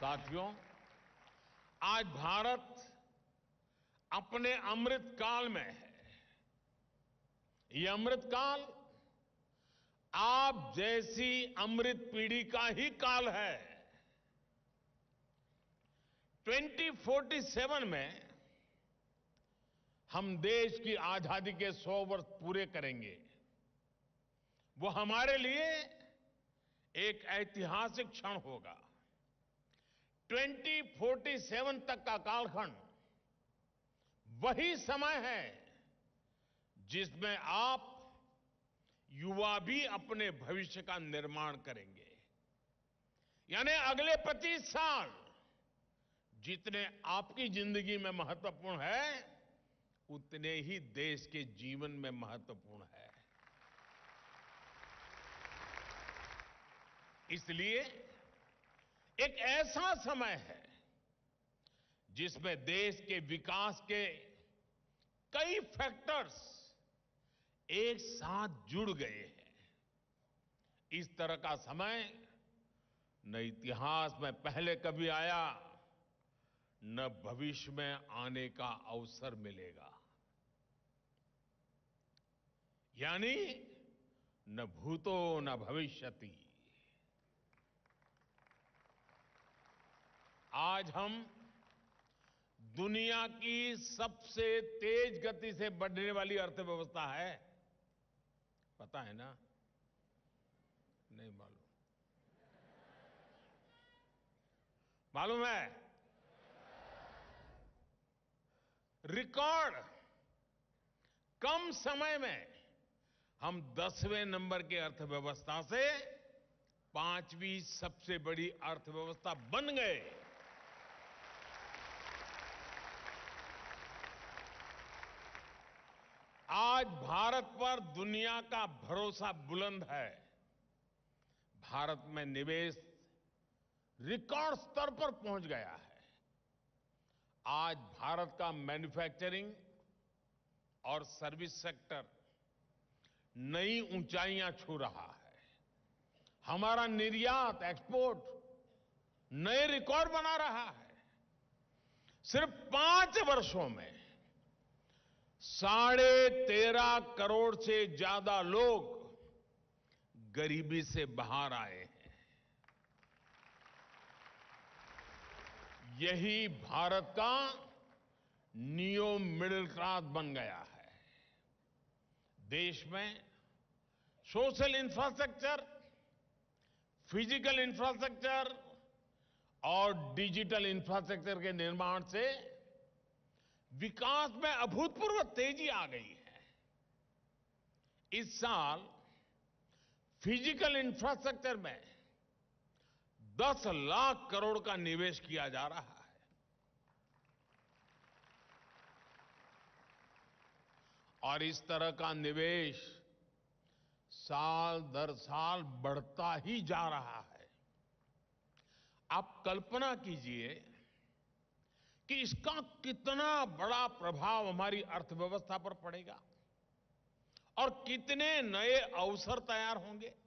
साथियों आज भारत अपने अमृत काल में है ये अमृत काल आप जैसी अमृत पीढ़ी का ही काल है 2047 में हम देश की आजादी के 100 वर्ष पूरे करेंगे वो हमारे लिए एक ऐतिहासिक क्षण होगा 2047 तक का कालखंड वही समय है जिसमें आप युवा भी अपने भविष्य का निर्माण करेंगे यानी अगले 25 साल जितने आपकी जिंदगी में महत्वपूर्ण है उतने ही देश के जीवन में महत्वपूर्ण है इसलिए एक ऐसा समय है जिसमें देश के विकास के कई फैक्टर्स एक साथ जुड़ गए हैं इस तरह का समय न इतिहास में पहले कभी आया न भविष्य में आने का अवसर मिलेगा यानी न भूतो न भविष्यति आज हम दुनिया की सबसे तेज गति से बढ़ने वाली अर्थव्यवस्था है पता है ना नहीं मालूम मालूम है रिकॉर्ड कम समय में हम दसवें नंबर की अर्थव्यवस्था से पांचवी सबसे बड़ी अर्थव्यवस्था बन गए आज भारत पर दुनिया का भरोसा बुलंद है भारत में निवेश रिकॉर्ड स्तर पर पहुंच गया है आज भारत का मैन्युफैक्चरिंग और सर्विस सेक्टर नई ऊंचाइयां छू रहा है हमारा निर्यात एक्सपोर्ट नए रिकॉर्ड बना रहा है सिर्फ पांच वर्षों में साढ़े तेरह करोड़ से ज्यादा लोग गरीबी से बाहर आए हैं यही भारत का नियो मिडिल क्लास बन गया है देश में सोशल इंफ्रास्ट्रक्चर फिजिकल इंफ्रास्ट्रक्चर और डिजिटल इंफ्रास्ट्रक्चर के निर्माण से विकास में अभूतपूर्व तेजी आ गई है इस साल फिजिकल इंफ्रास्ट्रक्चर में 10 लाख करोड़ का निवेश किया जा रहा है और इस तरह का निवेश साल दर साल बढ़ता ही जा रहा है आप कल्पना कीजिए कि इसका कितना बड़ा प्रभाव हमारी अर्थव्यवस्था पर पड़ेगा और कितने नए अवसर तैयार होंगे